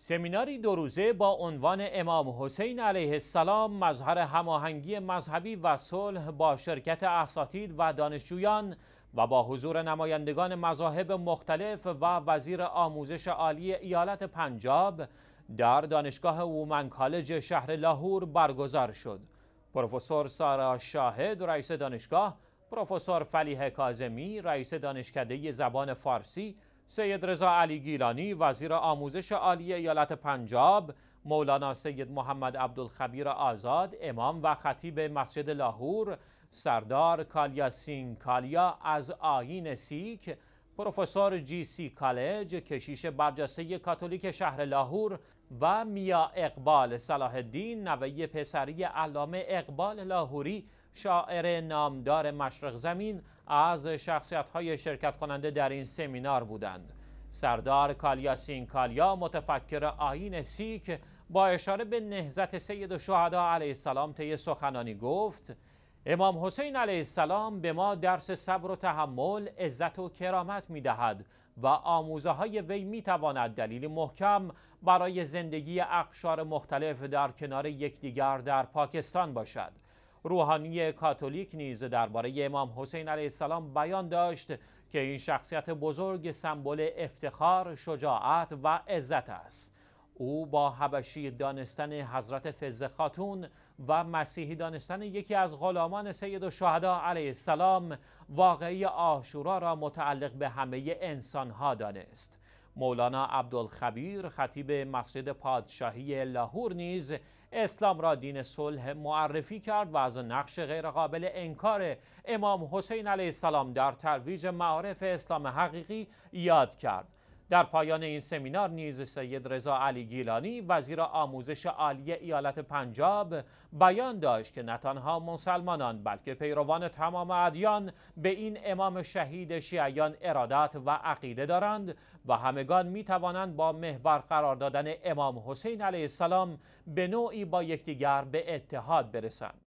سمیناری دو روزه با عنوان امام حسین علیه السلام مظهر هماهنگی مذهبی و صلح با شرکت اساتید و دانشجویان و با حضور نمایندگان مذاهب مختلف و وزیر آموزش عالی ایالت پنجاب در دانشگاه وومن کالج شهر لاهور برگزار شد. پروفسور سارا شاهد رئیس دانشگاه، پروفسور فلیح کازمی رئیس دانشکده زبان فارسی سید رضا علی گیلانی وزیر آموزش عالی ایالت پنجاب مولانا سید محمد عبدالخبیر آزاد امام و خطیب مسجد لاهور سردار کالیا سینگ کالیا از آیین سیک پروفسور جی سی کالج کشیش برجسته کاتولیک شهر لاهور و میا اقبال صلاح الدین نوه پسری علامه اقبال لاهوری شاعر نامدار مشرق زمین از شخصیت های شرکت کننده در این سمینار بودند سردار کالیا سین کالیا متفکر آین سیک با اشاره به نهزت سید و علیه السلام طی سخنانی گفت امام حسین علیه السلام به ما درس صبر و تحمل عزت و کرامت می دهد و آموزه های وی می تواند دلیل محکم برای زندگی اقشار مختلف در کنار یکدیگر در پاکستان باشد روحانی کاتولیک نیز درباره امام حسین علیه السلام بیان داشت که این شخصیت بزرگ سمبل افتخار، شجاعت و عزت است. او با حبشی دانستن حضرت فز خاتون و مسیحی دانستن یکی از غلامان سید و شهدا علیه السلام واقعی آشورا را متعلق به همه ها دانست. مولانا عبدالخبیر خطیب مسجد پادشاهی لاهور نیز اسلام را دین صلح معرفی کرد و از نقش غیرقابل انکار امام حسین علیه السلام در ترویج معارف اسلام حقیقی یاد کرد در پایان این سمینار نیز سید رضا علی گیلانی وزیر آموزش عالی ایالت پنجاب بیان داشت که نه تنها مسلمانان بلکه پیروان تمام ادیان به این امام شهید شیعیان ارادت و عقیده دارند و همگان می توانند با محور قرار دادن امام حسین علیه السلام به نوعی با یکدیگر به اتحاد برسند